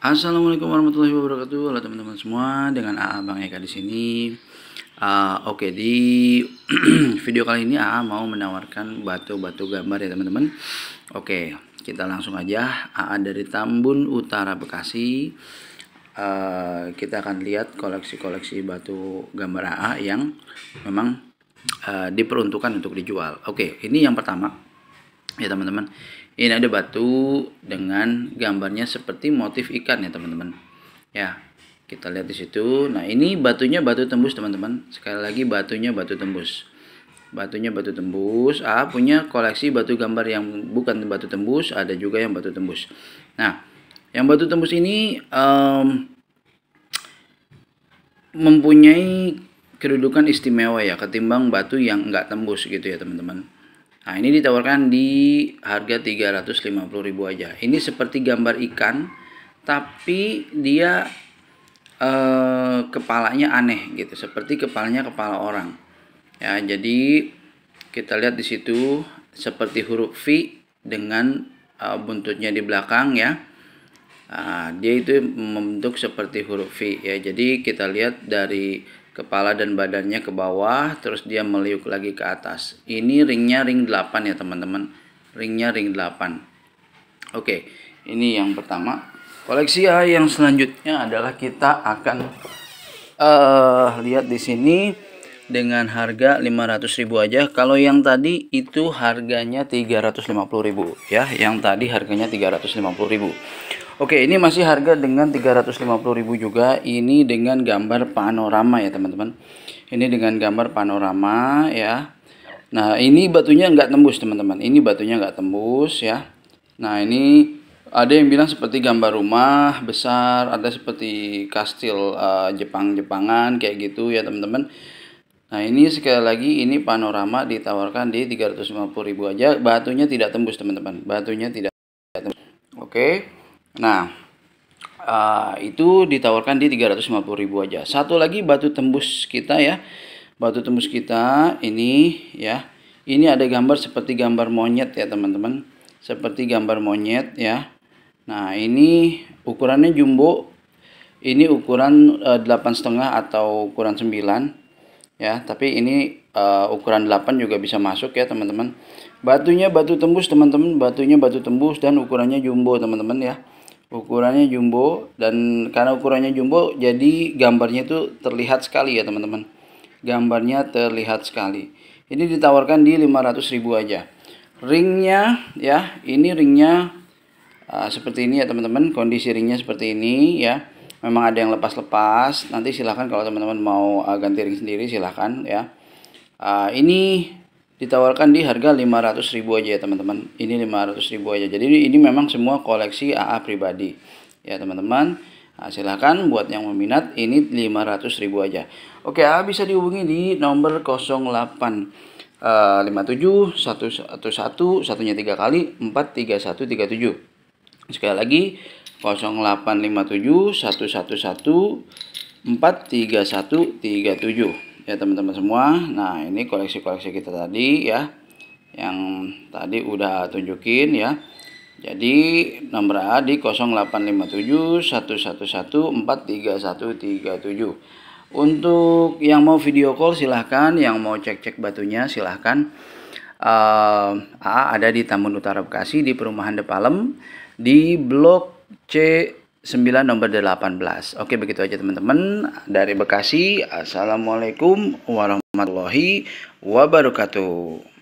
Assalamualaikum warahmatullahi wabarakatuh. Halo teman-teman semua, dengan AA Bang Eka di sini. Uh, Oke, okay, di video kali ini AA mau menawarkan batu-batu gambar ya teman-teman. Oke, okay, kita langsung aja. AA dari Tambun Utara Bekasi. Uh, kita akan lihat koleksi-koleksi batu gambar AA yang memang uh, diperuntukkan untuk dijual. Oke, okay, ini yang pertama ya teman-teman ini ada batu dengan gambarnya seperti motif ikan ya teman-teman ya kita lihat di situ nah ini batunya batu tembus teman-teman sekali lagi batunya batu tembus batunya batu tembus ah punya koleksi batu gambar yang bukan batu tembus ada juga yang batu tembus nah yang batu tembus ini um, mempunyai kedudukan istimewa ya ketimbang batu yang enggak tembus gitu ya teman-teman Nah, ini ditawarkan di harga 350.000 aja. Ini seperti gambar ikan tapi dia eh, kepalanya aneh gitu, seperti kepalanya kepala orang. Ya, jadi kita lihat di situ seperti huruf V dengan eh, buntutnya di belakang ya. Nah, dia itu membentuk seperti huruf V ya. Jadi kita lihat dari kepala dan badannya ke bawah terus dia meliuk lagi ke atas ini ringnya ring 8 ya teman-teman ringnya ring 8 oke ini yang pertama koleksi A yang selanjutnya adalah kita akan uh, lihat di sini dengan harga ribu aja kalau yang tadi itu harganya ribu ya yang tadi harganya ribu Oke, ini masih harga dengan 350.000 juga. Ini dengan gambar panorama ya, teman-teman. Ini dengan gambar panorama ya. Nah, ini batunya nggak tembus, teman-teman. Ini batunya nggak tembus ya. Nah, ini ada yang bilang seperti gambar rumah besar, ada seperti kastil uh, Jepang-Jepangan kayak gitu ya, teman-teman. Nah, ini sekali lagi ini panorama ditawarkan di 350.000 aja. Batunya tidak tembus, teman-teman. Batunya tidak tembus. Oke. Okay. Nah, uh, itu ditawarkan di 350 ribu aja. Satu lagi batu tembus kita ya. Batu tembus kita ini ya. Ini ada gambar seperti gambar monyet ya, teman-teman. Seperti gambar monyet ya. Nah, ini ukurannya jumbo. Ini ukuran eh, delapan uh, setengah atau ukuran 9 ya, tapi ini uh, ukuran 8 juga bisa masuk ya, teman-teman. Batunya batu tembus, teman-teman. Batunya batu tembus dan ukurannya jumbo, teman-teman ya ukurannya jumbo dan karena ukurannya jumbo jadi gambarnya itu terlihat sekali ya teman-teman gambarnya terlihat sekali ini ditawarkan di 500.000 aja ringnya ya ini ringnya uh, seperti ini ya teman-teman kondisi ringnya seperti ini ya memang ada yang lepas-lepas nanti silahkan kalau teman-teman mau uh, ganti ring sendiri silahkan ya uh, ini ditawarkan di harga 500 ribu aja ya teman-teman ini 500 ribu aja jadi ini memang semua koleksi AA pribadi ya teman-teman nah, silahkan buat yang meminat ini 500 ribu aja oke AA bisa dihubungi di nomor 08 uh, 57 111 satunya 3 kali 43137 sekali lagi 0857 111 43137 ya teman-teman semua nah ini koleksi-koleksi kita tadi ya yang tadi udah tunjukin ya jadi nomor A di 0857 111 untuk yang mau video call silahkan yang mau cek-cek batunya silahkan uh, A ada di Taman Utara Bekasi di perumahan Depalem di blok C 9 nomor 18. Oke, begitu aja teman-teman. Dari Bekasi, Assalamualaikum warahmatullahi wabarakatuh.